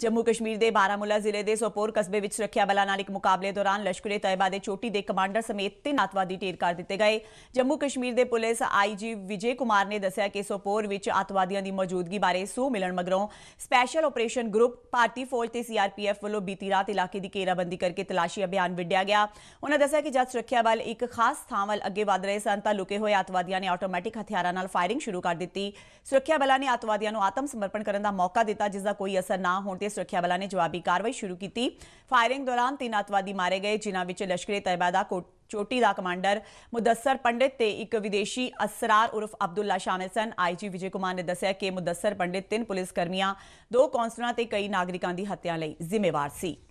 ਜੰਮੂ ਕਸ਼ਮੀਰ ਦੇ ਬਾਰਾਮੂਲਾ ਜ਼ਿਲ੍ਹੇ ਦੇ ਸੋਪੋਰ ਕਸਬੇ ਵਿੱਚ ਸੁਰੱਖਿਆ ਬਲਾਂ ਨਾਲ ਇੱਕ ਮੁਕਾਬਲੇ ਦੌਰਾਨ ਲਸ਼ਕਰੇ ਤੈਬਾ ਦੇ ਚੋਟੀ ਦੇ ਕਮਾਂਡਰ ਸਮੇਤ ਤਿੰਨ ਆਤਵਾਦੀ ਢੇਰ ਕਰ ਦਿੱਤੇ ਗਏ ਜੰਮੂ ਕਸ਼ਮੀਰ ਦੇ ਪੁਲਿਸ ਆਈਜੀ ਵਿਜੇ ਕੁਮਾਰ ਨੇ ਦੱਸਿਆ ਕਿ ਸੋਪੋਰ ਵਿੱਚ ਆਤਵਾਦੀਆਂ ਦੀ ਮੌਜੂਦਗੀ ਬਾਰੇ ਸੂ ਮਿਲਣ ਮਗਰੋਂ ਸਪੈਸ਼ਲ ਆਪਰੇਸ਼ਨ ਗਰੁੱਪ ਭਾਰਤੀ ਫੌਜ ਤੇ ਸੀਆਰਪੀਐਫ ਵੱਲੋਂ ਬੀਤੀ ਰਾਤ ਇਲਾਕੇ ਦੀ ਘੇਰਾਬੰਦੀ ਕਰਕੇ ਤਲਾਸ਼ੀ ਅਭਿਆਨ ਵਿੱਢਿਆ ਗਿਆ ਉਹਨਾਂ ਦੱਸਿਆ ਕਿ ਜਦ ਸੁਰੱਖਿਆ ਬਲ ਇੱਕ ਖਾਸ ਥਾਂ ਵੱਲ ਅੱਗੇ ਵਧ ਰਹੇ ਸਨ ਤਾਂ ਲੁਕੇ ਹੋਏ ਆਤਵਾਦੀਆਂ ਨੇ ਆਟੋਮੈਟਿਕ ਹਥਿਆਰਾਂ ਨਾਲ ਫਾਇਰਿੰਗ ਸ਼ੁਰੂ ਕਰ ਦਿੱਤੀ ਸੁਰੱਖਿਆ ਬਲਾਂ ਨੇ ਆਤਵਾਦੀਆਂ ਨੂੰ ਆਤਮ ਸਮਰਪਣ ਕਰਨ ਦਾ ਮੌਕਾ ਦਿੱਤਾ ਜਿਸ ਦਾ ਕੋਈ ਅਸਰ ਨਾ ਹੋਣ ਤੇ ਸੁਰੱਖਿਆ ਬਲਾਂ ਨੇ ਜਵਾਬੀ ਕਾਰਵਾਈ ਸ਼ੁਰੂ ਕੀਤੀ ਫਾਇਰਿੰਗ ਦੌਰਾਨ ਤਿੰਨ ਅਤਵਾਦੀ ਮਾਰੇ ਗਏ ਜਿਨ੍ਹਾਂ ਵਿੱਚ ਲਸ਼ਕਰੇ ਤੈਬਾ ਦਾ ਚੋਟੀ ਦਾ ਕਮਾਂਡਰ ਮੁਦੱਸਰ ਪੰਡਿਤ ਤੇ ਇੱਕ ਵਿਦੇਸ਼ੀ ਅਸਰਾਰ ਉਰਫ ਅਬਦੁੱਲਾ ਸ਼ਾਮਿਲ ਸਨ ਆਈਜੀ ਵਿਜੇ ਕੁਮਾਰ ਨੇ ਦੱਸਿਆ ਕਿ ਮੁਦੱਸਰ ਪੰਡਿਤ ਤਿੰਨ ਪੁਲਿਸ ਕਰਮੀਆਂ ਦੋ ਕੌਂਸਲਰਾਂ ਤੇ ਕਈ ਨਾਗਰਿਕਾਂ ਦੀ ਹੱਤਿਆ ਲਈ ਜ਼ਿੰਮੇਵਾਰ ਸੀ